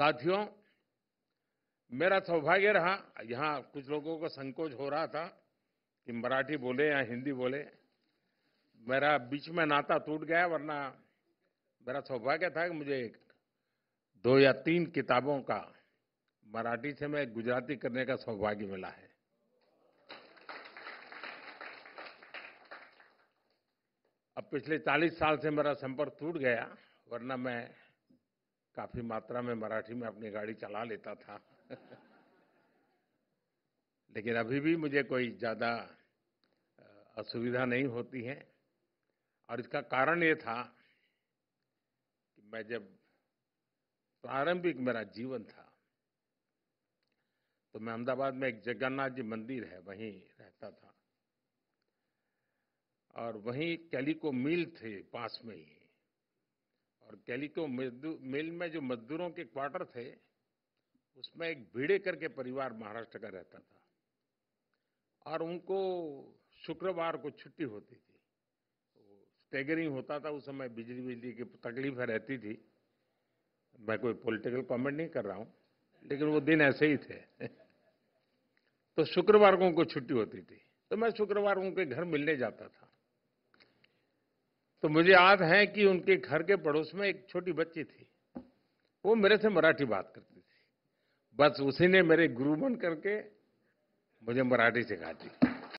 साथियों मेरा सौभाग्य रहा यहाँ कुछ लोगों को संकोच हो रहा था कि मराठी बोले या हिंदी बोले मेरा बीच में नाता टूट गया वरना मेरा सौभाग्य था कि मुझे दो या तीन किताबों का मराठी से मैं गुजराती करने का सौभाग्य मिला है अब पिछले 40 साल से मेरा संपर्क टूट गया वरना मैं काफ़ी मात्रा में मराठी में अपनी गाड़ी चला लेता था लेकिन अभी भी मुझे कोई ज़्यादा असुविधा नहीं होती है और इसका कारण ये था कि मैं जब प्रारंभिक मेरा जीवन था तो मैं अहमदाबाद में एक जगन्नाथ जी मंदिर है वहीं रहता था और वहीं कैलिको मिल थे पास में ही कैलिको मिल में जो मजदूरों के क्वार्टर थे उसमें एक भीड़े करके परिवार महाराष्ट्र का रहता था और उनको शुक्रवार को छुट्टी होती थी स्टेगरिंग होता था उस समय बिजली बिजली की तकलीफ रहती थी मैं कोई पॉलिटिकल कमेंट नहीं कर रहा हूँ लेकिन वो दिन ऐसे ही थे तो शुक्रवार को उनको छुट्टी होती थी तो मैं शुक्रवार उनके घर मिलने जाता था तो मुझे याद है कि उनके घर के पड़ोस में एक छोटी बच्ची थी वो मेरे से मराठी बात करती थी बस उसी ने मेरे गुरु बन करके मुझे मराठी सिखा दी